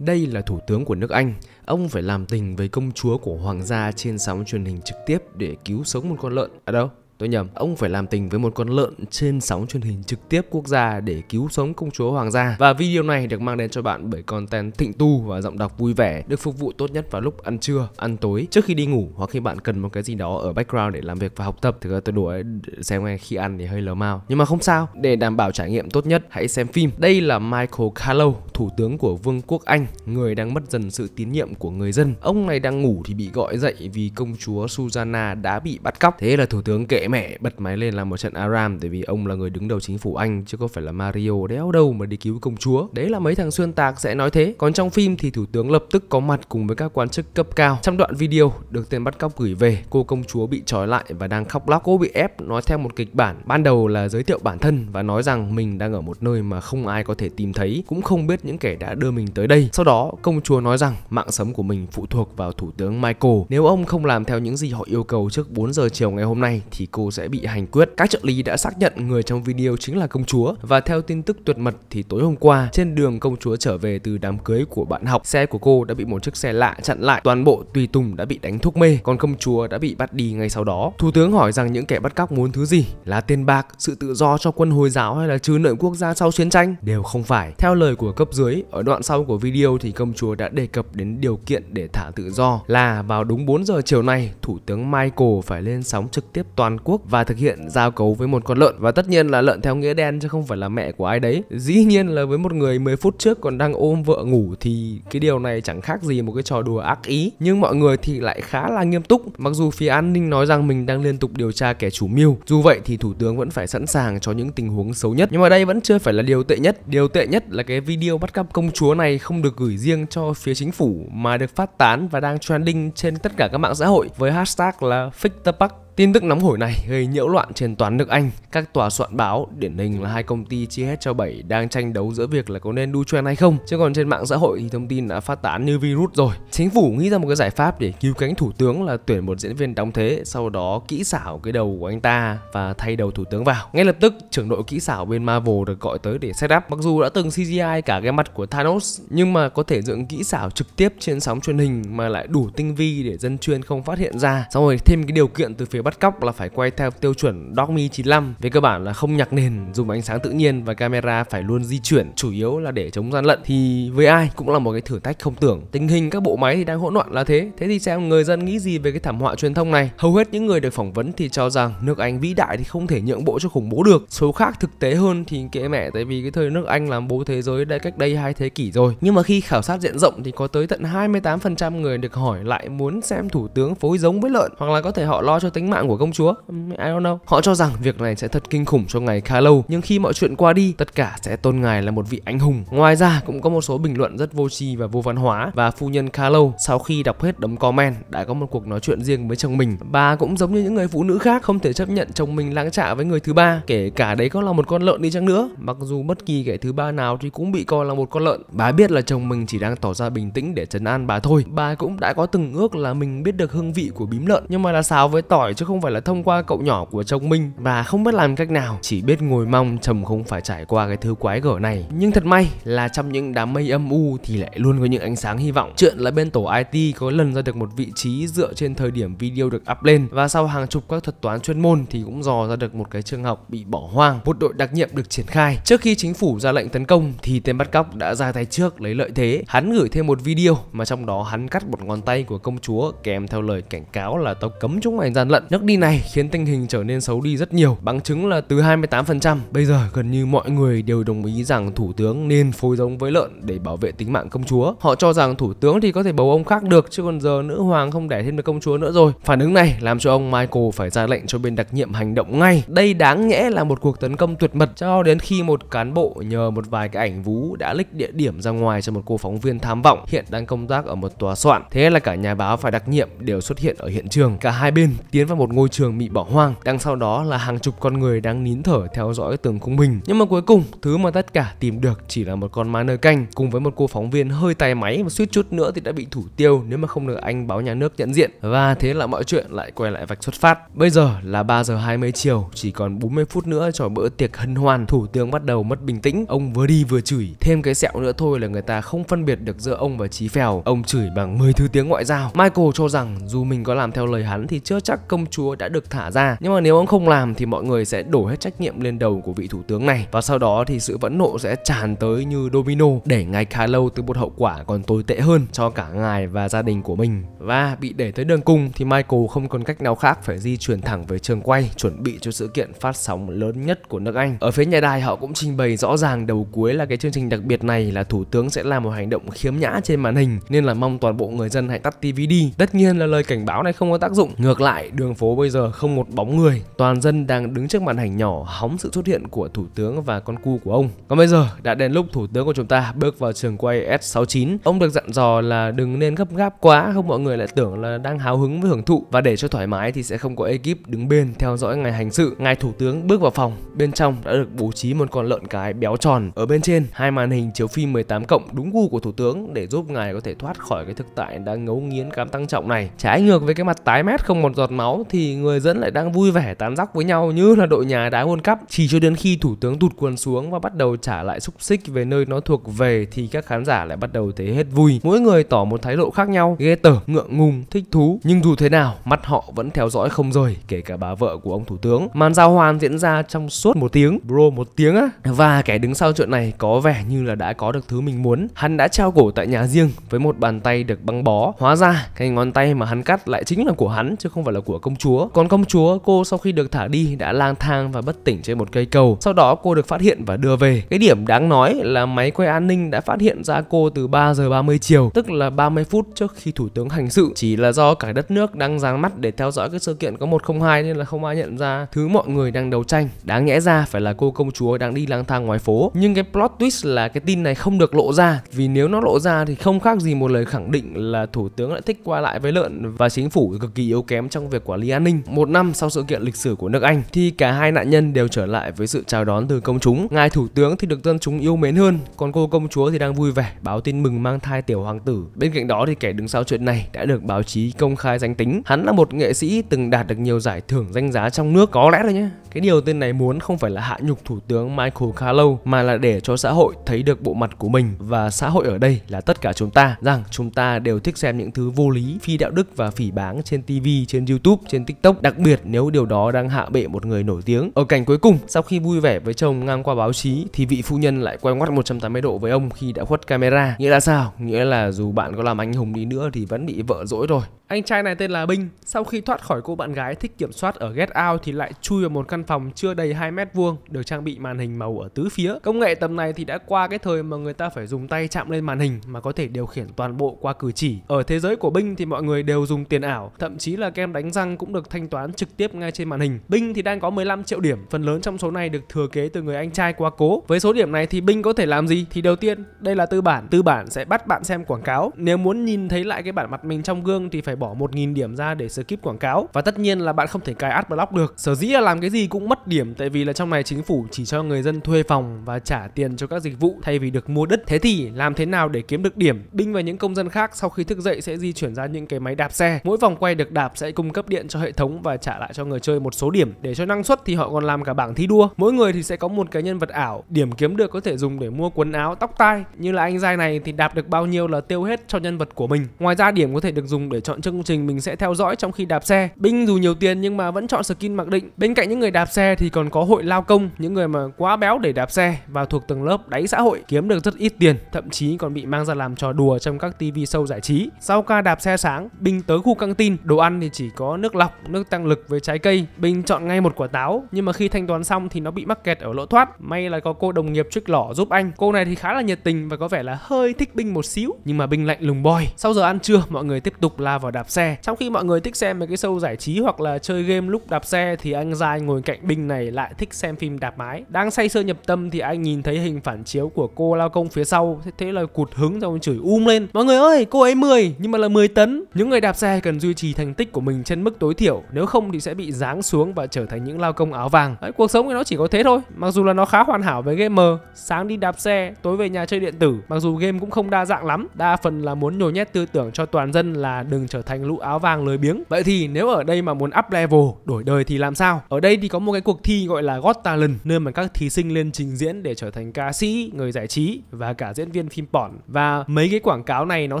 Đây là thủ tướng của nước Anh, ông phải làm tình với công chúa của hoàng gia trên sóng truyền hình trực tiếp để cứu sống một con lợn. ở à đâu, tôi nhầm ông phải làm tình với một con lợn trên sóng truyền hình trực tiếp quốc gia để cứu sống công chúa hoàng gia và video này được mang đến cho bạn bởi content thịnh tu và giọng đọc vui vẻ được phục vụ tốt nhất vào lúc ăn trưa ăn tối trước khi đi ngủ hoặc khi bạn cần một cái gì đó ở background để làm việc và học tập thực ra tôi đùa xem ngay khi ăn thì hơi lờ mao nhưng mà không sao để đảm bảo trải nghiệm tốt nhất hãy xem phim đây là Michael Carlow thủ tướng của vương quốc Anh người đang mất dần sự tín nhiệm của người dân ông này đang ngủ thì bị gọi dậy vì công chúa Susanna đã bị bắt cóc thế là thủ tướng kệ mẽ bật máy lên làm một trận Aram tại vì ông là người đứng đầu chính phủ Anh chứ có phải là Mario đéo đâu mà đi cứu công chúa. Đấy là mấy thằng xuyên tạc sẽ nói thế. Còn trong phim thì thủ tướng lập tức có mặt cùng với các quan chức cấp cao. Trong đoạn video được tên bắt cóc gửi về, cô công chúa bị trói lại và đang khóc lóc. Cô bị ép nói theo một kịch bản. Ban đầu là giới thiệu bản thân và nói rằng mình đang ở một nơi mà không ai có thể tìm thấy, cũng không biết những kẻ đã đưa mình tới đây. Sau đó, công chúa nói rằng mạng sống của mình phụ thuộc vào thủ tướng Michael. Nếu ông không làm theo những gì họ yêu cầu trước 4 giờ chiều ngày hôm nay thì cô cô sẽ bị hành quyết. Các trợ lý đã xác nhận người trong video chính là công chúa và theo tin tức tuyệt mật thì tối hôm qua trên đường công chúa trở về từ đám cưới của bạn học, xe của cô đã bị một chiếc xe lạ chặn lại, toàn bộ tùy tùng đã bị đánh thuốc mê, còn công chúa đã bị bắt đi ngay sau đó. Thủ tướng hỏi rằng những kẻ bắt cóc muốn thứ gì? Là tiền bạc, sự tự do cho quân Hồi giáo hay là trừ nợ quốc gia sau chiến tranh? Đều không phải. Theo lời của cấp dưới, ở đoạn sau của video thì công chúa đã đề cập đến điều kiện để thả tự do là vào đúng 4 giờ chiều nay, Thủ tướng Michael phải lên sóng trực tiếp toàn Quốc và thực hiện giao cấu với một con lợn và tất nhiên là lợn theo nghĩa đen chứ không phải là mẹ của ai đấy. Dĩ nhiên là với một người 10 phút trước còn đang ôm vợ ngủ thì cái điều này chẳng khác gì một cái trò đùa ác ý nhưng mọi người thì lại khá là nghiêm túc mặc dù phía an ninh nói rằng mình đang liên tục điều tra kẻ chủ mưu dù vậy thì thủ tướng vẫn phải sẵn sàng cho những tình huống xấu nhất nhưng mà đây vẫn chưa phải là điều tệ nhất điều tệ nhất là cái video bắt cóc công chúa này không được gửi riêng cho phía chính phủ mà được phát tán và đang trending trên tất cả các mạng xã hội với hashtag là fix the fictapac Tin tức nóng hổi này gây nhiễu loạn trên toàn nước Anh. Các tòa soạn báo, điển hình là hai công ty chia hết cho bảy đang tranh đấu giữa việc là có nên đu trend hay không. Chứ còn trên mạng xã hội thì thông tin đã phát tán như virus rồi. Chính phủ nghĩ ra một cái giải pháp để cứu cánh thủ tướng là tuyển một diễn viên đóng thế, sau đó kỹ xảo cái đầu của anh ta và thay đầu thủ tướng vào. Ngay lập tức, trưởng đội kỹ xảo bên Marvel được gọi tới để set up. Mặc dù đã từng CGI cả cái mặt của Thanos, nhưng mà có thể dựng kỹ xảo trực tiếp trên sóng truyền hình mà lại đủ tinh vi để dân chuyên không phát hiện ra. Xong rồi thêm cái điều kiện từ phía bắt cóc là phải quay theo tiêu chuẩn Dogmi 95 về cơ bản là không nhạc nền dùng ánh sáng tự nhiên và camera phải luôn di chuyển chủ yếu là để chống gian lận thì với ai cũng là một cái thử thách không tưởng tình hình các bộ máy thì đang hỗn loạn là thế thế thì xem người dân nghĩ gì về cái thảm họa truyền thông này hầu hết những người được phỏng vấn thì cho rằng nước Anh vĩ đại thì không thể nhượng bộ cho khủng bố được số khác thực tế hơn thì kệ mẹ tại vì cái thời nước Anh làm bố thế giới đã cách đây hai thế kỷ rồi nhưng mà khi khảo sát diện rộng thì có tới tận 28% người được hỏi lại muốn xem thủ tướng phối giống với lợn hoặc là có thể họ lo cho tính mạng của công chúa. Um, I don't know. Họ cho rằng việc này sẽ thật kinh khủng cho ngày khá lâu, nhưng khi mọi chuyện qua đi, tất cả sẽ tôn ngài là một vị anh hùng. Ngoài ra cũng có một số bình luận rất vô tri và vô văn hóa và phu nhân khá sau khi đọc hết đống comment đã có một cuộc nói chuyện riêng với chồng mình. Bà cũng giống như những người phụ nữ khác không thể chấp nhận chồng mình lãng trạ với người thứ ba, kể cả đấy có là một con lợn đi chăng nữa. Mặc dù bất kỳ kẻ thứ ba nào thì cũng bị coi là một con lợn. Bà biết là chồng mình chỉ đang tỏ ra bình tĩnh để trấn an bà thôi. Bà cũng đã có từng ước là mình biết được hương vị của bím lợn nhưng mà là sao với tỏi chứ không phải là thông qua cậu nhỏ của chồng mình và không biết làm cách nào chỉ biết ngồi mong chồng không phải trải qua cái thứ quái gở này nhưng thật may là trong những đám mây âm u thì lại luôn có những ánh sáng hy vọng chuyện là bên tổ IT có lần ra được một vị trí dựa trên thời điểm video được up lên và sau hàng chục các thuật toán chuyên môn thì cũng dò ra được một cái trường học bị bỏ hoang một đội đặc nhiệm được triển khai trước khi chính phủ ra lệnh tấn công thì tên bắt cóc đã ra tay trước lấy lợi thế hắn gửi thêm một video mà trong đó hắn cắt một ngón tay của công chúa kèm theo lời cảnh cáo là tao cấm chúng mày gian lận Nước đi này khiến tình hình trở nên xấu đi rất nhiều, bằng chứng là từ 28%. Bây giờ gần như mọi người đều đồng ý rằng thủ tướng nên phối giống với lợn để bảo vệ tính mạng công chúa. Họ cho rằng thủ tướng thì có thể bầu ông khác được chứ còn giờ nữ hoàng không đẻ thêm được công chúa nữa rồi. Phản ứng này làm cho ông Michael phải ra lệnh cho bên đặc nhiệm hành động ngay. Đây đáng nhẽ là một cuộc tấn công tuyệt mật cho đến khi một cán bộ nhờ một vài cái ảnh vú đã lích địa điểm ra ngoài cho một cô phóng viên tham vọng hiện đang công tác ở một tòa soạn. Thế là cả nhà báo phải đặc nhiệm đều xuất hiện ở hiện trường. Cả hai bên tiến vào một ngôi trường bị bỏ hoang. Đằng sau đó là hàng chục con người đang nín thở theo dõi từng khung hình. Nhưng mà cuối cùng, thứ mà tất cả tìm được chỉ là một con ma nơi canh cùng với một cô phóng viên hơi tay máy và suýt chút nữa thì đã bị thủ tiêu nếu mà không được anh báo nhà nước nhận diện. Và thế là mọi chuyện lại quay lại vạch xuất phát. Bây giờ là 3 giờ 20 chiều, chỉ còn 40 phút nữa cho bữa tiệc hân hoan. Thủ tướng bắt đầu mất bình tĩnh, ông vừa đi vừa chửi, thêm cái sẹo nữa thôi là người ta không phân biệt được giữa ông và Chí Phèo. Ông chửi bằng 10 thứ tiếng ngoại giao. Michael cho rằng dù mình có làm theo lời hắn thì chưa chắc công chúa đã được thả ra nhưng mà nếu ông không làm thì mọi người sẽ đổ hết trách nhiệm lên đầu của vị thủ tướng này và sau đó thì sự vẫn nộ sẽ tràn tới như domino để ngài khá lâu từ một hậu quả còn tồi tệ hơn cho cả ngài và gia đình của mình và bị để tới đường cùng thì Michael không còn cách nào khác phải di chuyển thẳng về trường quay chuẩn bị cho sự kiện phát sóng lớn nhất của nước Anh ở phía nhà đài họ cũng trình bày rõ ràng đầu cuối là cái chương trình đặc biệt này là thủ tướng sẽ làm một hành động khiếm nhã trên màn hình nên là mong toàn bộ người dân hãy tắt TV đi tất nhiên là lời cảnh báo này không có tác dụng ngược lại đường phố bây giờ không một bóng người, toàn dân đang đứng trước màn hình nhỏ hóng sự xuất hiện của thủ tướng và con cu của ông. Còn bây giờ đã đến lúc thủ tướng của chúng ta bước vào trường quay S69. Ông được dặn dò là đừng nên gấp gáp quá, không mọi người lại tưởng là đang háo hứng với hưởng thụ và để cho thoải mái thì sẽ không có ekip đứng bên theo dõi ngày hành sự. Ngài thủ tướng bước vào phòng, bên trong đã được bố trí một con lợn cái béo tròn. Ở bên trên, hai màn hình chiếu phim 18 cộng đúng gu của thủ tướng để giúp ngài có thể thoát khỏi cái thực tại đang ngấu nghiến cám tăng trọng này. Trái ngược với cái mặt tái mét không một giọt máu, thì người dẫn lại đang vui vẻ tán dóc với nhau như là đội nhà đá World Cup. Chỉ cho đến khi thủ tướng tụt quần xuống và bắt đầu trả lại xúc xích về nơi nó thuộc về thì các khán giả lại bắt đầu thấy hết vui. Mỗi người tỏ một thái độ khác nhau, ghê tởm, ngượng ngùng, thích thú. Nhưng dù thế nào, mắt họ vẫn theo dõi không rời, kể cả bà vợ của ông thủ tướng. Màn giao hoàn diễn ra trong suốt một tiếng, bro một tiếng á. Và kẻ đứng sau chuyện này có vẻ như là đã có được thứ mình muốn. Hắn đã trao cổ tại nhà riêng với một bàn tay được băng bó. Hóa ra, cái ngón tay mà hắn cắt lại chính là của hắn chứ không phải là của công chúa. Còn công chúa, cô sau khi được thả đi đã lang thang và bất tỉnh trên một cây cầu. Sau đó cô được phát hiện và đưa về. Cái điểm đáng nói là máy quay an ninh đã phát hiện ra cô từ 3 giờ 30 chiều, tức là 30 phút trước khi thủ tướng hành sự. Chỉ là do cả đất nước đang dán mắt để theo dõi cái sự kiện có 102 nên là không ai nhận ra thứ mọi người đang đấu tranh. Đáng nhẽ ra phải là cô công chúa đang đi lang thang ngoài phố. Nhưng cái plot twist là cái tin này không được lộ ra vì nếu nó lộ ra thì không khác gì một lời khẳng định là thủ tướng lại thích qua lại với lợn và chính phủ cực kỳ yếu kém trong việc quản lý Một năm sau sự kiện lịch sử của nước Anh thì cả hai nạn nhân đều trở lại với sự chào đón từ công chúng. Ngài thủ tướng thì được dân chúng yêu mến hơn, còn cô công chúa thì đang vui vẻ báo tin mừng mang thai tiểu hoàng tử. Bên cạnh đó thì kẻ đứng sau chuyện này đã được báo chí công khai danh tính. Hắn là một nghệ sĩ từng đạt được nhiều giải thưởng danh giá trong nước, có lẽ rồi nhé. Cái điều tên này muốn không phải là hạ nhục thủ tướng Michael Carlow mà là để cho xã hội thấy được bộ mặt của mình và xã hội ở đây là tất cả chúng ta rằng chúng ta đều thích xem những thứ vô lý, phi đạo đức và phỉ báng trên TV, trên YouTube, trên TikTok, đặc biệt nếu điều đó đang hạ bệ một người nổi tiếng. Ở cảnh cuối cùng, sau khi vui vẻ với chồng ngang qua báo chí thì vị phu nhân lại quay ngoắt 180 độ với ông khi đã khuất camera. Nghĩa là sao? Nghĩa là dù bạn có làm anh hùng đi nữa thì vẫn bị vợ dỗi rồi. Anh trai này tên là Binh, sau khi thoát khỏi cô bạn gái thích kiểm soát ở Get Out thì lại chui vào một căn phòng chưa đầy 2 mét vuông được trang bị màn hình màu ở tứ phía. Công nghệ tầm này thì đã qua cái thời mà người ta phải dùng tay chạm lên màn hình mà có thể điều khiển toàn bộ qua cử chỉ. Ở thế giới của Binh thì mọi người đều dùng tiền ảo, thậm chí là kem đánh răng cũng được thanh toán trực tiếp ngay trên màn hình. Binh thì đang có 15 triệu điểm, phần lớn trong số này được thừa kế từ người anh trai quá cố. Với số điểm này thì Binh có thể làm gì? Thì đầu tiên, đây là tư bản, tư bản sẽ bắt bạn xem quảng cáo. Nếu muốn nhìn thấy lại cái bản mặt mình trong gương thì phải bỏ 1.000 điểm ra để skip quảng cáo và tất nhiên là bạn không thể cài adblock được sở dĩ là làm cái gì cũng mất điểm tại vì là trong này chính phủ chỉ cho người dân thuê phòng và trả tiền cho các dịch vụ thay vì được mua đất thế thì làm thế nào để kiếm được điểm binh và những công dân khác sau khi thức dậy sẽ di chuyển ra những cái máy đạp xe mỗi vòng quay được đạp sẽ cung cấp điện cho hệ thống và trả lại cho người chơi một số điểm để cho năng suất thì họ còn làm cả bảng thi đua mỗi người thì sẽ có một cái nhân vật ảo điểm kiếm được có thể dùng để mua quần áo tóc tai như là anh giai này thì đạp được bao nhiêu là tiêu hết cho nhân vật của mình ngoài ra điểm có thể được dùng để chọn chương trong công trình mình sẽ theo dõi trong khi đạp xe. Binh dù nhiều tiền nhưng mà vẫn chọn skin mặc định. Bên cạnh những người đạp xe thì còn có hội lao công, những người mà quá béo để đạp xe và thuộc tầng lớp đáy xã hội kiếm được rất ít tiền, thậm chí còn bị mang ra làm trò đùa trong các TV show giải trí. Sau ca đạp xe sáng, Binh tới khu căng tin, đồ ăn thì chỉ có nước lọc, nước tăng lực với trái cây. Binh chọn ngay một quả táo, nhưng mà khi thanh toán xong thì nó bị mắc kẹt ở lỗ thoát. May là có cô đồng nghiệp trích lỏ giúp anh. Cô này thì khá là nhiệt tình và có vẻ là hơi thích Binh một xíu, nhưng mà Binh lạnh lùng boy. Sau giờ ăn trưa, mọi người tiếp tục la vào đạp đạp xe trong khi mọi người thích xem mấy cái show giải trí hoặc là chơi game lúc đạp xe thì anh giai ngồi cạnh bình này lại thích xem phim đạp mái đang say sưa nhập tâm thì anh nhìn thấy hình phản chiếu của cô lao công phía sau thế, thế là cụt hứng rồi chửi um lên mọi người ơi cô ấy 10 nhưng mà là 10 tấn những người đạp xe cần duy trì thành tích của mình trên mức tối thiểu nếu không thì sẽ bị giáng xuống và trở thành những lao công áo vàng Đấy, cuộc sống thì nó chỉ có thế thôi mặc dù là nó khá hoàn hảo với gamer sáng đi đạp xe tối về nhà chơi điện tử mặc dù game cũng không đa dạng lắm đa phần là muốn nhồi nhét tư tưởng cho toàn dân là đừng trở thành lũ áo vàng lười biếng vậy thì nếu ở đây mà muốn up level đổi đời thì làm sao ở đây thì có một cái cuộc thi gọi là Got Talent nơi mà các thí sinh lên trình diễn để trở thành ca sĩ người giải trí và cả diễn viên phim porn và mấy cái quảng cáo này nó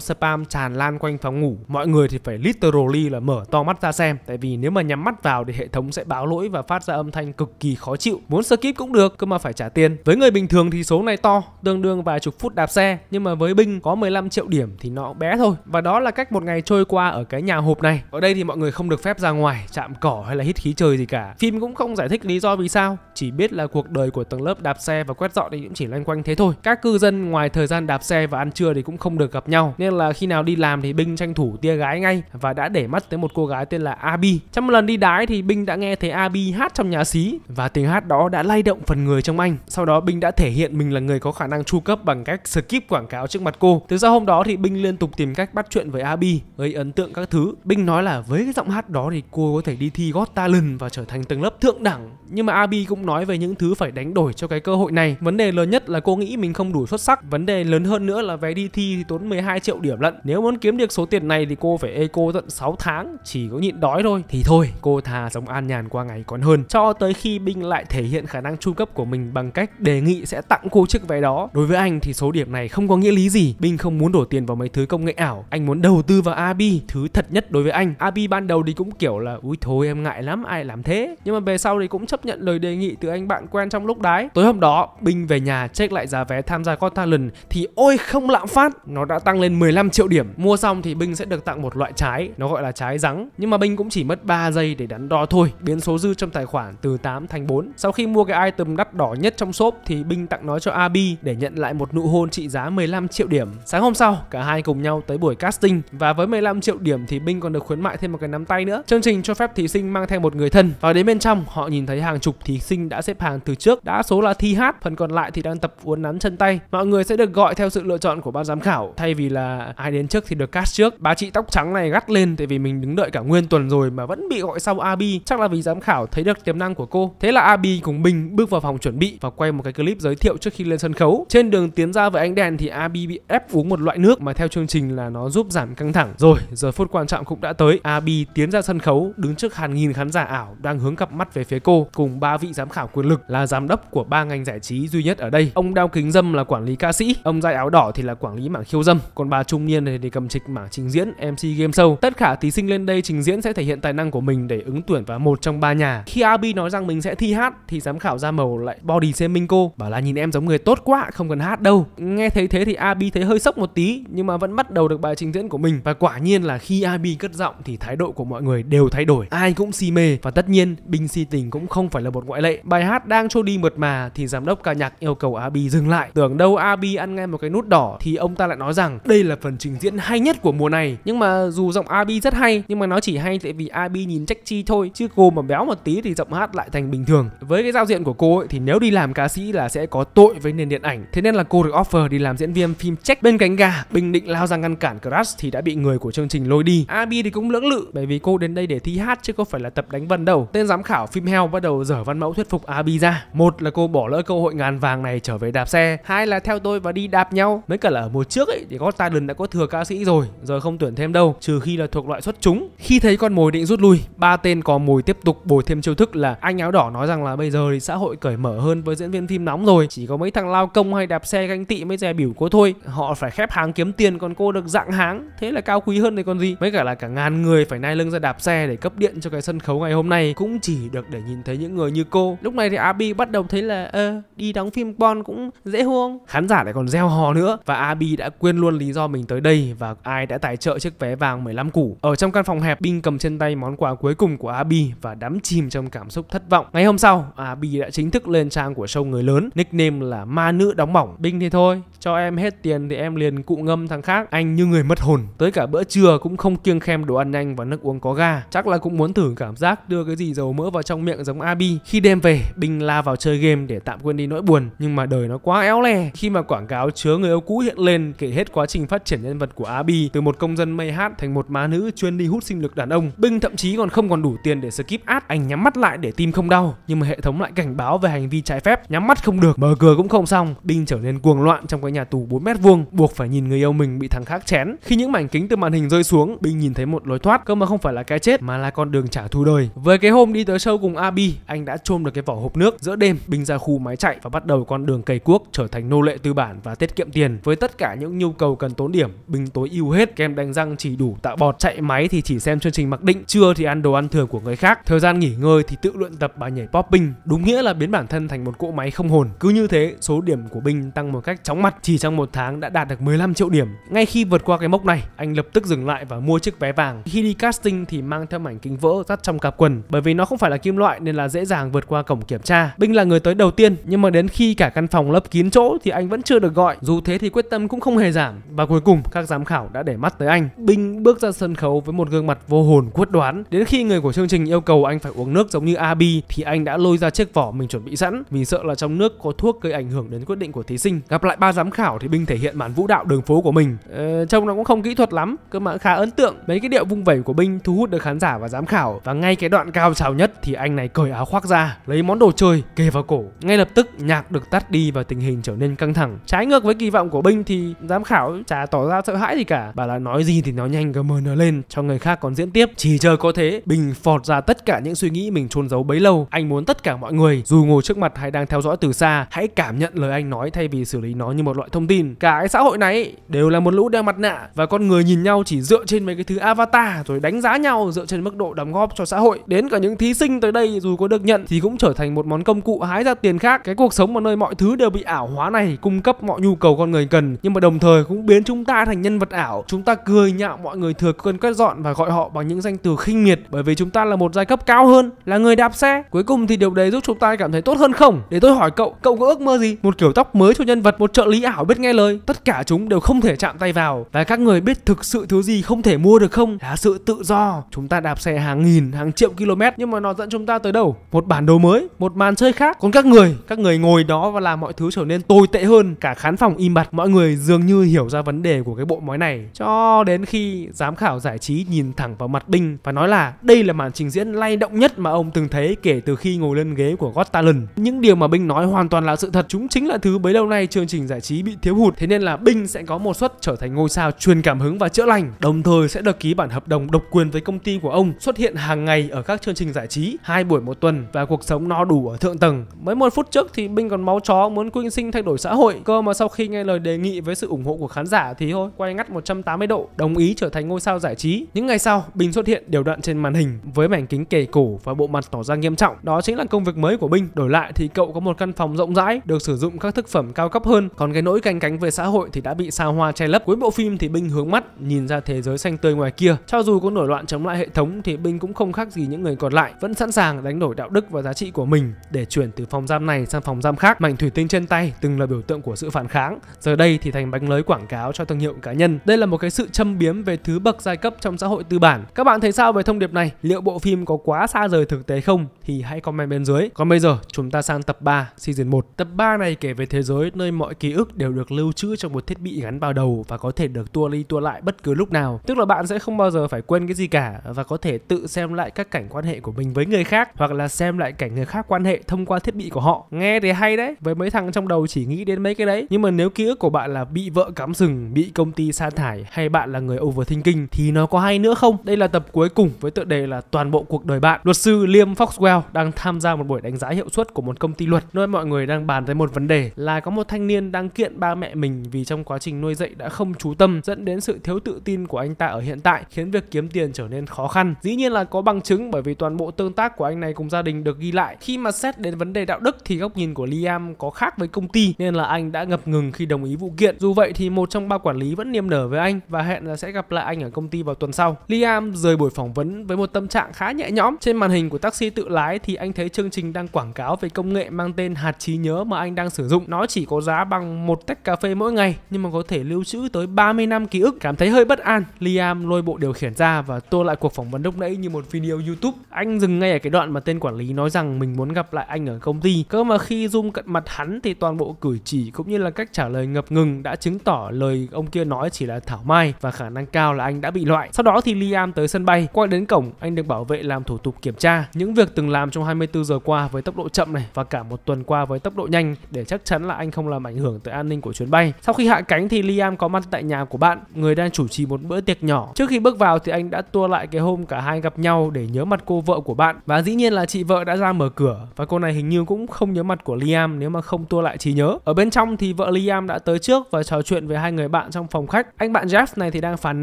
spam tràn lan quanh phòng ngủ mọi người thì phải literally là mở to mắt ra xem tại vì nếu mà nhắm mắt vào thì hệ thống sẽ báo lỗi và phát ra âm thanh cực kỳ khó chịu muốn skip cũng được cơ mà phải trả tiền với người bình thường thì số này to tương đương vài chục phút đạp xe nhưng mà với binh có 15 triệu điểm thì nó bé thôi và đó là cách một ngày trôi qua ở cái nhà hộp này ở đây thì mọi người không được phép ra ngoài chạm cỏ hay là hít khí trời gì cả phim cũng không giải thích lý do vì sao chỉ biết là cuộc đời của tầng lớp đạp xe và quét dọn thì cũng chỉ loanh quanh thế thôi các cư dân ngoài thời gian đạp xe và ăn trưa thì cũng không được gặp nhau nên là khi nào đi làm thì binh tranh thủ tia gái ngay và đã để mắt tới một cô gái tên là abi trong một lần đi đái thì binh đã nghe thấy abi hát trong nhà xí và tiếng hát đó đã lay động phần người trong anh sau đó binh đã thể hiện mình là người có khả năng tru cấp bằng cách skip quảng cáo trước mặt cô từ sau hôm đó thì binh liên tục tìm cách bắt chuyện với abi gây ấn tượng tượng các thứ binh nói là với cái giọng hát đó thì cô có thể đi thi Got Talent và trở thành tầng lớp thượng đẳng nhưng mà Abi cũng nói về những thứ phải đánh đổi cho cái cơ hội này vấn đề lớn nhất là cô nghĩ mình không đủ xuất sắc vấn đề lớn hơn nữa là vé đi thi thì tốn 12 triệu điểm lận nếu muốn kiếm được số tiền này thì cô phải eco tận 6 tháng chỉ có nhịn đói thôi thì thôi cô thà sống an nhàn qua ngày còn hơn cho tới khi binh lại thể hiện khả năng trung cấp của mình bằng cách đề nghị sẽ tặng cô chiếc vé đó đối với anh thì số điểm này không có nghĩa lý gì binh không muốn đổ tiền vào mấy thứ công nghệ ảo anh muốn đầu tư vào Abi thứ thật nhất đối với anh abi ban đầu thì cũng kiểu là ui thôi em ngại lắm ai làm thế nhưng mà về sau thì cũng chấp nhận lời đề nghị từ anh bạn quen trong lúc đái tối hôm đó bình về nhà check lại giá vé tham gia con talent thì ôi không lạm phát nó đã tăng lên 15 triệu điểm mua xong thì bình sẽ được tặng một loại trái nó gọi là trái rắn nhưng mà bình cũng chỉ mất 3 giây để đắn đo thôi biến số dư trong tài khoản từ 8 thành 4 sau khi mua cái item đắt đỏ nhất trong shop thì bình tặng nó cho abi để nhận lại một nụ hôn trị giá 15 triệu điểm sáng hôm sau cả hai cùng nhau tới buổi casting và với 15 triệu điểm thì Bing còn được khuyến mại thêm một cái nắm tay nữa. Chương trình cho phép thí sinh mang theo một người thân. Vào đến bên trong, họ nhìn thấy hàng chục thí sinh đã xếp hàng từ trước, đã số là thi hát, phần còn lại thì đang tập uốn nắn chân tay. Mọi người sẽ được gọi theo sự lựa chọn của ban giám khảo, thay vì là ai đến trước thì được cast trước. Bà chị tóc trắng này gắt lên tại vì mình đứng đợi cả nguyên tuần rồi mà vẫn bị gọi sau Abi, chắc là vì giám khảo thấy được tiềm năng của cô. Thế là Abi cùng Bình bước vào phòng chuẩn bị và quay một cái clip giới thiệu trước khi lên sân khấu. Trên đường tiến ra với ánh đèn thì Abi bị ép uống một loại nước mà theo chương trình là nó giúp giảm căng thẳng. Rồi, giờ phút quan trọng cũng đã tới. Abi tiến ra sân khấu, đứng trước hàng nghìn khán giả ảo đang hướng cặp mắt về phía cô cùng ba vị giám khảo quyền lực là giám đốc của ba ngành giải trí duy nhất ở đây. Ông Đao Kính Dâm là quản lý ca sĩ, ông dài Áo Đỏ thì là quản lý mảng khiêu dâm, còn bà Trung Niên thì cầm trịch mảng trình diễn, MC game show. Tất cả thí sinh lên đây trình diễn sẽ thể hiện tài năng của mình để ứng tuyển vào một trong ba nhà. Khi Abi nói rằng mình sẽ thi hát thì giám khảo ra màu lại body xem minh cô, bảo là nhìn em giống người tốt quá, không cần hát đâu. Nghe thấy thế thì Abi thấy hơi sốc một tí nhưng mà vẫn bắt đầu được bài trình diễn của mình và quả nhiên là khi Abi cất giọng thì thái độ của mọi người đều thay đổi, ai cũng si mê và tất nhiên Binh Si Tình cũng không phải là một ngoại lệ. Bài hát đang trôi đi mượt mà thì giám đốc ca nhạc yêu cầu Abi dừng lại. Tưởng đâu Abi ăn ngay một cái nút đỏ thì ông ta lại nói rằng đây là phần trình diễn hay nhất của mùa này. Nhưng mà dù giọng Abi rất hay nhưng mà nó chỉ hay tại vì Abi nhìn trách chi thôi chứ cô mà béo một tí thì giọng hát lại thành bình thường. Với cái giao diện của cô ấy thì nếu đi làm ca sĩ là sẽ có tội với nền điện ảnh. Thế nên là cô được offer đi làm diễn viên phim Check bên cánh gà. Bình định lao ra ngăn cản Crush thì đã bị người của chương trình lôi đi. Abi thì cũng lưỡng lự bởi vì cô đến đây để thi hát chứ không phải là tập đánh vần đâu. Tên giám khảo phim heo bắt đầu dở văn mẫu thuyết phục Abi ra. Một là cô bỏ lỡ cơ hội ngàn vàng này trở về đạp xe, hai là theo tôi và đi đạp nhau. Mấy cả là ở mùa trước ấy thì có Tylen đã có thừa ca sĩ rồi, giờ không tuyển thêm đâu, trừ khi là thuộc loại xuất chúng. Khi thấy con mồi định rút lui, ba tên có mồi tiếp tục bồi thêm chiêu thức là anh áo đỏ nói rằng là bây giờ thì xã hội cởi mở hơn với diễn viên phim nóng rồi, chỉ có mấy thằng lao công hay đạp xe ganh tị mới dè biểu cô thôi, họ phải khép hàng kiếm tiền còn cô được dạng háng, thế là cao quý hơn thì con gì mấy cả là cả ngàn người phải nai lưng ra đạp xe để cấp điện cho cái sân khấu ngày hôm nay cũng chỉ được để nhìn thấy những người như cô lúc này thì abi bắt đầu thấy là ơ đi đóng phim bon cũng dễ huông khán giả lại còn reo hò nữa và abi đã quên luôn lý do mình tới đây và ai đã tài trợ chiếc vé vàng 15 củ ở trong căn phòng hẹp binh cầm trên tay món quà cuối cùng của abi và đắm chìm trong cảm xúc thất vọng ngày hôm sau abi đã chính thức lên trang của show người lớn nickname là ma nữ đóng bỏng binh thì thôi cho em hết tiền thì em liền cụ ngâm thằng khác anh như người mất hồn tới cả bữa trưa cũng không kiêng khem đồ ăn nhanh và nước uống có ga. Chắc là cũng muốn thử cảm giác đưa cái gì dầu mỡ vào trong miệng giống Abi. Khi đêm về, Bình la vào chơi game để tạm quên đi nỗi buồn, nhưng mà đời nó quá éo le. Khi mà quảng cáo chứa người yêu cũ hiện lên kể hết quá trình phát triển nhân vật của Abi từ một công dân mây hát thành một má nữ chuyên đi hút sinh lực đàn ông. Bình thậm chí còn không còn đủ tiền để skip ad, anh nhắm mắt lại để tim không đau, nhưng mà hệ thống lại cảnh báo về hành vi trái phép, nhắm mắt không được, mở cửa cũng không xong. Bình trở nên cuồng loạn trong cái nhà tù 4 mét vuông, buộc phải nhìn người yêu mình bị thằng khác chén. Khi những mảnh kính từ màn hình rơi xuống xuống, Bình nhìn thấy một lối thoát, cơ mà không phải là cái chết mà là con đường trả thù đời. Với cái hôm đi tới sâu cùng Abi, anh đã chôm được cái vỏ hộp nước. Giữa đêm, Bình ra khu máy chạy và bắt đầu con đường cày cuốc trở thành nô lệ tư bản và tiết kiệm tiền. Với tất cả những nhu cầu cần tốn điểm, Bình tối ưu hết, kem đánh răng chỉ đủ tạo bọt, chạy máy thì chỉ xem chương trình mặc định, trưa thì ăn đồ ăn thừa của người khác, thời gian nghỉ ngơi thì tự luyện tập bài nhảy popping. Đúng nghĩa là biến bản thân thành một cỗ máy không hồn. Cứ như thế, số điểm của Bình tăng một cách chóng mặt, chỉ trong một tháng đã đạt được 15 triệu điểm. Ngay khi vượt qua cái mốc này, anh lập tức dừng lại lại và mua chiếc vé vàng. Khi đi casting thì mang theo mảnh kính vỡ dắt trong cặp quần bởi vì nó không phải là kim loại nên là dễ dàng vượt qua cổng kiểm tra. Binh là người tới đầu tiên nhưng mà đến khi cả căn phòng lấp kín chỗ thì anh vẫn chưa được gọi. Dù thế thì quyết tâm cũng không hề giảm và cuối cùng các giám khảo đã để mắt tới anh. Binh bước ra sân khấu với một gương mặt vô hồn quyết đoán. Đến khi người của chương trình yêu cầu anh phải uống nước giống như Abi thì anh đã lôi ra chiếc vỏ mình chuẩn bị sẵn vì sợ là trong nước có thuốc gây ảnh hưởng đến quyết định của thí sinh. Gặp lại ba giám khảo thì Binh thể hiện màn vũ đạo đường phố của mình. Ờ, trông nó cũng không kỹ thuật lắm, cơ mà khá khá ấn tượng. Mấy cái điệu vung vẩy của binh thu hút được khán giả và giám khảo và ngay cái đoạn cao trào nhất thì anh này cởi áo khoác ra, lấy món đồ chơi kề vào cổ. Ngay lập tức nhạc được tắt đi và tình hình trở nên căng thẳng. Trái ngược với kỳ vọng của binh thì giám khảo chả tỏ ra sợ hãi gì cả, bà là nói gì thì nói nhanh gầm nó lên cho người khác còn diễn tiếp. Chỉ chờ có thế, Bình phọt ra tất cả những suy nghĩ mình chôn giấu bấy lâu. Anh muốn tất cả mọi người, dù ngồi trước mặt hay đang theo dõi từ xa, hãy cảm nhận lời anh nói thay vì xử lý nó như một loại thông tin. Cả cái xã hội này đều là một lũ đeo mặt nạ và con người nhìn nhau chỉ dựa dựa trên mấy cái thứ avatar rồi đánh giá nhau dựa trên mức độ đóng góp cho xã hội đến cả những thí sinh tới đây dù có được nhận thì cũng trở thành một món công cụ hái ra tiền khác cái cuộc sống mà nơi mọi thứ đều bị ảo hóa này cung cấp mọi nhu cầu con người cần nhưng mà đồng thời cũng biến chúng ta thành nhân vật ảo chúng ta cười nhạo mọi người thừa cân quét dọn và gọi họ bằng những danh từ khinh miệt bởi vì chúng ta là một giai cấp cao hơn là người đạp xe cuối cùng thì điều đấy giúp chúng ta cảm thấy tốt hơn không để tôi hỏi cậu cậu có ước mơ gì một kiểu tóc mới cho nhân vật một trợ lý ảo biết nghe lời tất cả chúng đều không thể chạm tay vào và các người biết thực sự thứ gì không không thể mua được không là sự tự do chúng ta đạp xe hàng nghìn hàng triệu km nhưng mà nó dẫn chúng ta tới đâu một bản đồ mới một màn chơi khác còn các người các người ngồi đó và làm mọi thứ trở nên tồi tệ hơn cả khán phòng im bặt mọi người dường như hiểu ra vấn đề của cái bộ mối này cho đến khi giám khảo giải trí nhìn thẳng vào mặt binh và nói là đây là màn trình diễn lay động nhất mà ông từng thấy kể từ khi ngồi lên ghế của Got Talent những điều mà binh nói hoàn toàn là sự thật chúng chính là thứ bấy lâu nay chương trình giải trí bị thiếu hụt thế nên là binh sẽ có một suất trở thành ngôi sao truyền cảm hứng và chữa lành đồng thời sẽ được ký bản hợp đồng độc quyền với công ty của ông xuất hiện hàng ngày ở các chương trình giải trí, hai buổi một tuần và cuộc sống no đủ ở thượng tầng. Mới một phút trước thì Binh còn máu chó muốn Quynh Sinh thay đổi xã hội, cơ mà sau khi nghe lời đề nghị với sự ủng hộ của khán giả thì thôi, quay ngắt 180 độ, đồng ý trở thành ngôi sao giải trí. Những ngày sau, Binh xuất hiện điều đoạn trên màn hình với mảnh kính kề cổ và bộ mặt tỏ ra nghiêm trọng. Đó chính là công việc mới của Binh. Đổi lại thì cậu có một căn phòng rộng rãi, được sử dụng các thực phẩm cao cấp hơn, còn cái nỗi canh cánh về xã hội thì đã bị sao hoa che lấp. Cuối bộ phim thì Binh hướng mắt nhìn ra thế giới giới xanh tươi ngoài kia. Cho dù có nổi loạn chống lại hệ thống thì binh cũng không khác gì những người còn lại, vẫn sẵn sàng đánh đổi đạo đức và giá trị của mình để chuyển từ phòng giam này sang phòng giam khác. Mảnh thủy tinh trên tay từng là biểu tượng của sự phản kháng, giờ đây thì thành bánh lưới quảng cáo cho thương hiệu cá nhân. Đây là một cái sự châm biếm về thứ bậc giai cấp trong xã hội tư bản. Các bạn thấy sao về thông điệp này? Liệu bộ phim có quá xa rời thực tế không? Thì hãy comment bên dưới. Còn bây giờ chúng ta sang tập 3 season 1. Tập 3 này kể về thế giới nơi mọi ký ức đều được lưu trữ trong một thiết bị gắn vào đầu và có thể được tua đi tua lại bất cứ lúc nào nào tức là bạn sẽ không bao giờ phải quên cái gì cả và có thể tự xem lại các cảnh quan hệ của mình với người khác hoặc là xem lại cảnh người khác quan hệ thông qua thiết bị của họ nghe thì hay đấy với mấy thằng trong đầu chỉ nghĩ đến mấy cái đấy nhưng mà nếu ký ức của bạn là bị vợ cắm sừng bị công ty sa thải hay bạn là người overthinking thì nó có hay nữa không đây là tập cuối cùng với tựa đề là toàn bộ cuộc đời bạn luật sư Liam Foxwell đang tham gia một buổi đánh giá hiệu suất của một công ty luật nơi mọi người đang bàn tới một vấn đề là có một thanh niên đang kiện ba mẹ mình vì trong quá trình nuôi dạy đã không chú tâm dẫn đến sự thiếu tự tin của anh ta ở hiện tại khiến việc kiếm tiền trở nên khó khăn. Dĩ nhiên là có bằng chứng bởi vì toàn bộ tương tác của anh này cùng gia đình được ghi lại. Khi mà xét đến vấn đề đạo đức thì góc nhìn của Liam có khác với công ty nên là anh đã ngập ngừng khi đồng ý vụ kiện. Dù vậy thì một trong ba quản lý vẫn niềm nở với anh và hẹn là sẽ gặp lại anh ở công ty vào tuần sau. Liam rời buổi phỏng vấn với một tâm trạng khá nhẹ nhõm. Trên màn hình của taxi tự lái thì anh thấy chương trình đang quảng cáo về công nghệ mang tên hạt trí nhớ mà anh đang sử dụng. Nó chỉ có giá bằng một tách cà phê mỗi ngày nhưng mà có thể lưu trữ tới 30 năm ký ức. Cảm thấy hơi bất an Liam lôi bộ điều khiển ra và tua lại cuộc phỏng vấn lúc nãy như một video YouTube. Anh dừng ngay ở cái đoạn mà tên quản lý nói rằng mình muốn gặp lại anh ở công ty. Cơ mà khi zoom cận mặt hắn thì toàn bộ cử chỉ cũng như là cách trả lời ngập ngừng đã chứng tỏ lời ông kia nói chỉ là thảo mai và khả năng cao là anh đã bị loại. Sau đó thì Liam tới sân bay, quay đến cổng, anh được bảo vệ làm thủ tục kiểm tra những việc từng làm trong 24 giờ qua với tốc độ chậm này và cả một tuần qua với tốc độ nhanh để chắc chắn là anh không làm ảnh hưởng tới an ninh của chuyến bay. Sau khi hạ cánh thì Liam có mặt tại nhà của bạn, người đang chủ trì một bữa bữa tiệc nhỏ. Trước khi bước vào thì anh đã tua lại cái hôm cả hai gặp nhau để nhớ mặt cô vợ của bạn và dĩ nhiên là chị vợ đã ra mở cửa và cô này hình như cũng không nhớ mặt của Liam nếu mà không tua lại trí nhớ. Ở bên trong thì vợ Liam đã tới trước và trò chuyện với hai người bạn trong phòng khách. Anh bạn Jeff này thì đang phàn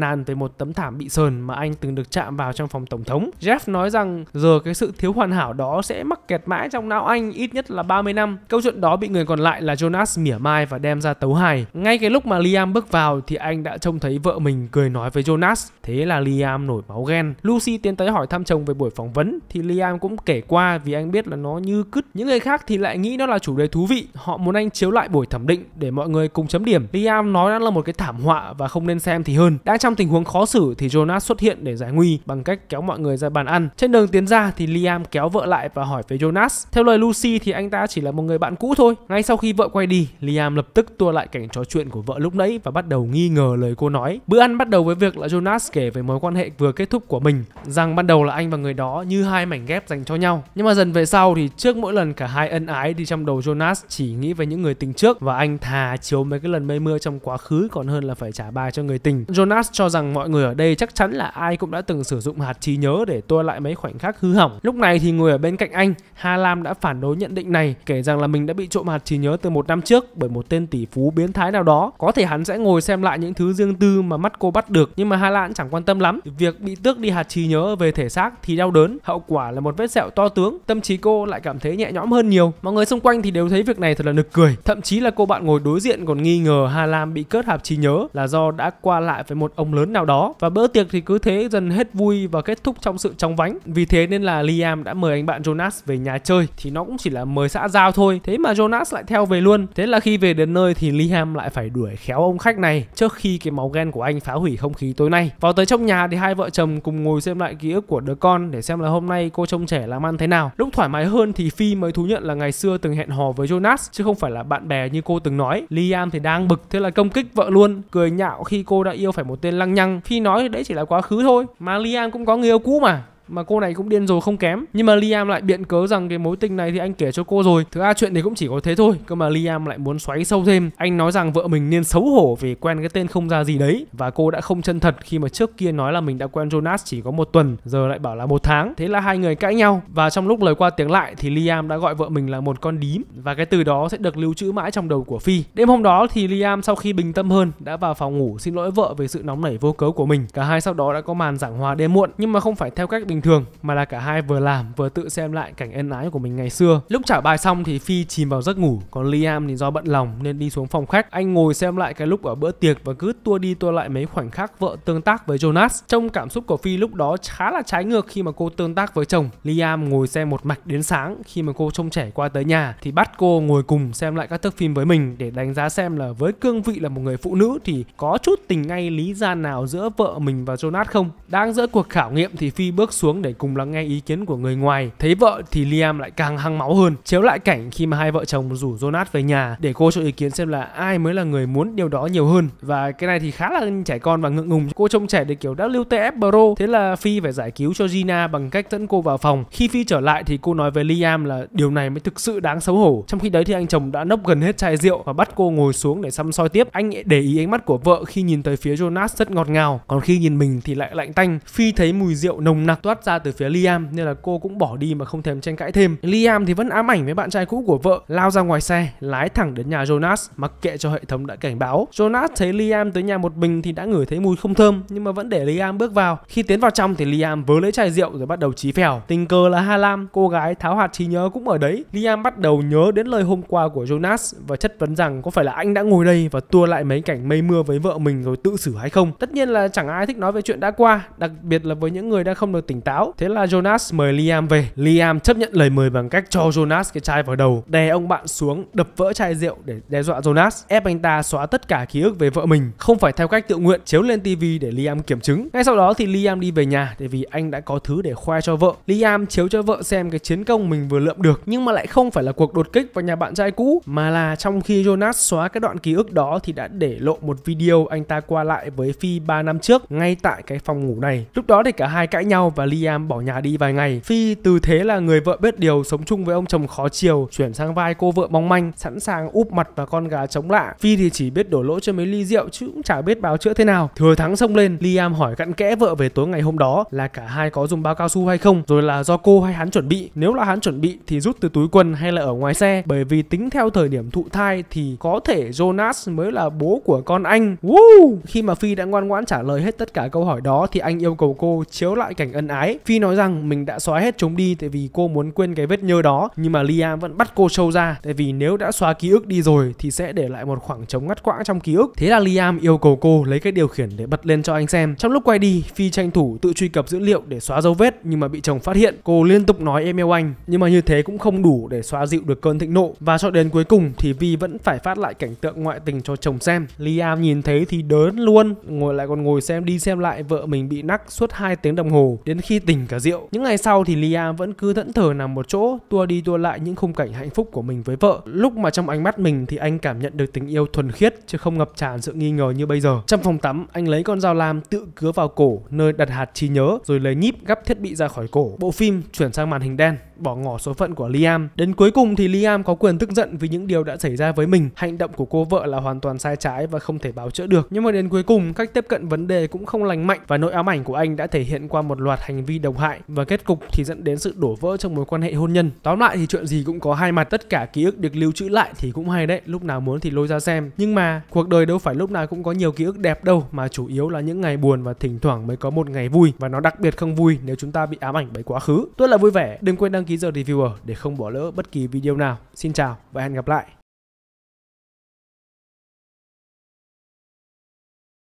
nàn về một tấm thảm bị sờn mà anh từng được chạm vào trong phòng tổng thống. Jeff nói rằng giờ cái sự thiếu hoàn hảo đó sẽ mắc kẹt mãi trong não anh ít nhất là 30 năm. Câu chuyện đó bị người còn lại là Jonas mỉa mai và đem ra tấu hài. Ngay cái lúc mà Liam bước vào thì anh đã trông thấy vợ mình cười nói nói với Jonas, thế là Liam nổi máu ghen. Lucy tiến tới hỏi thăm chồng về buổi phỏng vấn thì Liam cũng kể qua vì anh biết là nó như cứt. Những người khác thì lại nghĩ nó là chủ đề thú vị, họ muốn anh chiếu lại buổi thẩm định để mọi người cùng chấm điểm. Liam nói đó là một cái thảm họa và không nên xem thì hơn. Đang trong tình huống khó xử thì Jonas xuất hiện để giải nguy bằng cách kéo mọi người ra bàn ăn. Trên đường tiến ra thì Liam kéo vợ lại và hỏi về Jonas. Theo lời Lucy thì anh ta chỉ là một người bạn cũ thôi. Ngay sau khi vợ quay đi, Liam lập tức tua lại cảnh trò chuyện của vợ lúc nãy và bắt đầu nghi ngờ lời cô nói. Bữa ăn bắt đầu với việc là Jonas kể về mối quan hệ vừa kết thúc của mình, rằng ban đầu là anh và người đó như hai mảnh ghép dành cho nhau. Nhưng mà dần về sau thì trước mỗi lần cả hai ân ái thì trong đầu Jonas chỉ nghĩ về những người tình trước và anh thà chiếu mấy cái lần mây mưa trong quá khứ còn hơn là phải trả bài cho người tình. Jonas cho rằng mọi người ở đây chắc chắn là ai cũng đã từng sử dụng hạt trí nhớ để tua lại mấy khoảnh khắc hư hỏng. Lúc này thì người ở bên cạnh anh, Hà Lam đã phản đối nhận định này, kể rằng là mình đã bị trộm hạt trí nhớ từ một năm trước bởi một tên tỷ phú biến thái nào đó. Có thể hắn sẽ ngồi xem lại những thứ riêng tư mà mắt cô bắt được lực nhưng mà Hala cũng chẳng quan tâm lắm. Việc bị tước đi hạt trí nhớ về thể xác thì đau đớn, hậu quả là một vết sẹo to tướng. Tâm trí cô lại cảm thấy nhẹ nhõm hơn nhiều. Mọi người xung quanh thì đều thấy việc này thật là nực cười. Thậm chí là cô bạn ngồi đối diện còn nghi ngờ Hà Lan bị cướp hạt trí nhớ là do đã qua lại với một ông lớn nào đó và bữa tiệc thì cứ thế dần hết vui và kết thúc trong sự trong vánh. Vì thế nên là Liam đã mời anh bạn Jonas về nhà chơi thì nó cũng chỉ là mời xã giao thôi. Thế mà Jonas lại theo về luôn. Thế là khi về đến nơi thì Liam lại phải đuổi khéo ông khách này trước khi cái máu ghen của anh phá hủy không khí tối nay. Vào tới trong nhà thì hai vợ chồng cùng ngồi xem lại ký ức của đứa con để xem là hôm nay cô trông trẻ làm ăn thế nào. Lúc thoải mái hơn thì Phi mới thú nhận là ngày xưa từng hẹn hò với Jonas chứ không phải là bạn bè như cô từng nói. Liam thì đang bực thế là công kích vợ luôn, cười nhạo khi cô đã yêu phải một tên lăng nhăng. Phi nói đấy chỉ là quá khứ thôi, mà Liam cũng có người yêu cũ mà mà cô này cũng điên rồi không kém nhưng mà Liam lại biện cớ rằng cái mối tình này thì anh kể cho cô rồi thứ a chuyện thì cũng chỉ có thế thôi cơ mà Liam lại muốn xoáy sâu thêm anh nói rằng vợ mình nên xấu hổ vì quen cái tên không ra gì đấy và cô đã không chân thật khi mà trước kia nói là mình đã quen Jonas chỉ có một tuần giờ lại bảo là một tháng thế là hai người cãi nhau và trong lúc lời qua tiếng lại thì Liam đã gọi vợ mình là một con đím và cái từ đó sẽ được lưu trữ mãi trong đầu của Phi đêm hôm đó thì Liam sau khi bình tâm hơn đã vào phòng ngủ xin lỗi vợ về sự nóng nảy vô cớ của mình cả hai sau đó đã có màn giảng hòa đêm muộn nhưng mà không phải theo cách bình bình thường mà là cả hai vừa làm vừa tự xem lại cảnh ân ái của mình ngày xưa. Lúc trả bài xong thì Phi chìm vào giấc ngủ, còn Liam thì do bận lòng nên đi xuống phòng khách. Anh ngồi xem lại cái lúc ở bữa tiệc và cứ tua đi tua lại mấy khoảnh khắc vợ tương tác với Jonas. Trong cảm xúc của Phi lúc đó khá là trái ngược khi mà cô tương tác với chồng. Liam ngồi xem một mạch đến sáng khi mà cô trông trẻ qua tới nhà thì bắt cô ngồi cùng xem lại các thước phim với mình để đánh giá xem là với cương vị là một người phụ nữ thì có chút tình ngay lý gian nào giữa vợ mình và Jonas không. Đang giữa cuộc khảo nghiệm thì Phi bước xuống xuống để cùng lắng nghe ý kiến của người ngoài. Thấy vợ thì Liam lại càng hăng máu hơn, chiếu lại cảnh khi mà hai vợ chồng rủ Jonas về nhà để cô cho ý kiến xem là ai mới là người muốn điều đó nhiều hơn. Và cái này thì khá là trẻ con và ngượng ngùng. Cô trông trẻ để kiểu đã lưu TF Pro, thế là Phi phải giải cứu cho Gina bằng cách dẫn cô vào phòng. Khi Phi trở lại thì cô nói với Liam là điều này mới thực sự đáng xấu hổ. Trong khi đấy thì anh chồng đã nốc gần hết chai rượu và bắt cô ngồi xuống để xăm soi tiếp. Anh để ý ánh mắt của vợ khi nhìn tới phía Jonas rất ngọt ngào, còn khi nhìn mình thì lại lạnh tanh. Phi thấy mùi rượu nồng nặc toát phát ra từ phía Liam nên là cô cũng bỏ đi mà không thèm tranh cãi thêm. Liam thì vẫn ám ảnh với bạn trai cũ của vợ, lao ra ngoài xe, lái thẳng đến nhà Jonas mặc kệ cho hệ thống đã cảnh báo. Jonas thấy Liam tới nhà một mình thì đã ngửi thấy mùi không thơm nhưng mà vẫn để Liam bước vào. Khi tiến vào trong thì Liam vớ lấy chai rượu rồi bắt đầu chí phèo. Tình cờ là Lam, cô gái tháo hạt trí nhớ cũng ở đấy. Liam bắt đầu nhớ đến lời hôm qua của Jonas và chất vấn rằng có phải là anh đã ngồi đây và tua lại mấy cảnh mây mưa với vợ mình rồi tự xử hay không. Tất nhiên là chẳng ai thích nói về chuyện đã qua, đặc biệt là với những người đang không được tỉnh táo táo. Thế là Jonas mời Liam về. Liam chấp nhận lời mời bằng cách cho Jonas cái chai vào đầu, đè ông bạn xuống, đập vỡ chai rượu để đe dọa Jonas, ép anh ta xóa tất cả ký ức về vợ mình, không phải theo cách tự nguyện chiếu lên TV để Liam kiểm chứng. Ngay sau đó thì Liam đi về nhà để vì anh đã có thứ để khoe cho vợ. Liam chiếu cho vợ xem cái chiến công mình vừa lượm được nhưng mà lại không phải là cuộc đột kích vào nhà bạn trai cũ mà là trong khi Jonas xóa cái đoạn ký ức đó thì đã để lộ một video anh ta qua lại với Phi 3 năm trước ngay tại cái phòng ngủ này. Lúc đó thì cả hai cãi nhau và Liam Liam bỏ nhà đi vài ngày. Phi từ thế là người vợ biết điều sống chung với ông chồng khó chiều chuyển sang vai cô vợ mong manh sẵn sàng úp mặt vào con gà chống lạ. Phi thì chỉ biết đổ lỗi cho mấy ly rượu chứ cũng chả biết báo chữa thế nào. Thừa thắng xông lên, Liam hỏi cặn kẽ vợ về tối ngày hôm đó là cả hai có dùng bao cao su hay không, rồi là do cô hay hắn chuẩn bị. Nếu là hắn chuẩn bị thì rút từ túi quần hay là ở ngoài xe, bởi vì tính theo thời điểm thụ thai thì có thể Jonas mới là bố của con anh. Woo! Khi mà Phi đã ngoan ngoãn trả lời hết tất cả câu hỏi đó thì anh yêu cầu cô chiếu lại cảnh ân ái ái. Phi nói rằng mình đã xóa hết chúng đi tại vì cô muốn quên cái vết nhơ đó, nhưng mà Liam vẫn bắt cô sâu ra tại vì nếu đã xóa ký ức đi rồi thì sẽ để lại một khoảng trống ngắt quãng trong ký ức. Thế là Liam yêu cầu cô lấy cái điều khiển để bật lên cho anh xem. Trong lúc quay đi, Phi tranh thủ tự truy cập dữ liệu để xóa dấu vết nhưng mà bị chồng phát hiện. Cô liên tục nói em yêu anh nhưng mà như thế cũng không đủ để xóa dịu được cơn thịnh nộ và cho đến cuối cùng thì Vi vẫn phải phát lại cảnh tượng ngoại tình cho chồng xem. Liam nhìn thấy thì đớn luôn, ngồi lại còn ngồi xem đi xem lại vợ mình bị nắc suốt 2 tiếng đồng hồ đến khi khi tỉnh cả rượu. Những ngày sau thì Liam vẫn cứ thẫn thờ nằm một chỗ, tua đi tua lại những khung cảnh hạnh phúc của mình với vợ. Lúc mà trong ánh mắt mình thì anh cảm nhận được tình yêu thuần khiết chứ không ngập tràn sự nghi ngờ như bây giờ. Trong phòng tắm, anh lấy con dao lam tự cứa vào cổ nơi đặt hạt trí nhớ rồi lấy nhíp gắp thiết bị ra khỏi cổ. Bộ phim chuyển sang màn hình đen, bỏ ngỏ số phận của Liam. Đến cuối cùng thì Liam có quyền tức giận vì những điều đã xảy ra với mình. Hành động của cô vợ là hoàn toàn sai trái và không thể báo chữa được. Nhưng mà đến cuối cùng, cách tiếp cận vấn đề cũng không lành mạnh và nỗi ám ảnh của anh đã thể hiện qua một loạt hành hành vi độc hại và kết cục thì dẫn đến sự đổ vỡ trong mối quan hệ hôn nhân. Tóm lại thì chuyện gì cũng có hai mặt, tất cả ký ức được lưu trữ lại thì cũng hay đấy, lúc nào muốn thì lôi ra xem. Nhưng mà cuộc đời đâu phải lúc nào cũng có nhiều ký ức đẹp đâu mà chủ yếu là những ngày buồn và thỉnh thoảng mới có một ngày vui và nó đặc biệt không vui nếu chúng ta bị ám ảnh bởi quá khứ. Tôi là vui vẻ, đừng quên đăng ký giờ reviewer để không bỏ lỡ bất kỳ video nào. Xin chào và hẹn gặp lại.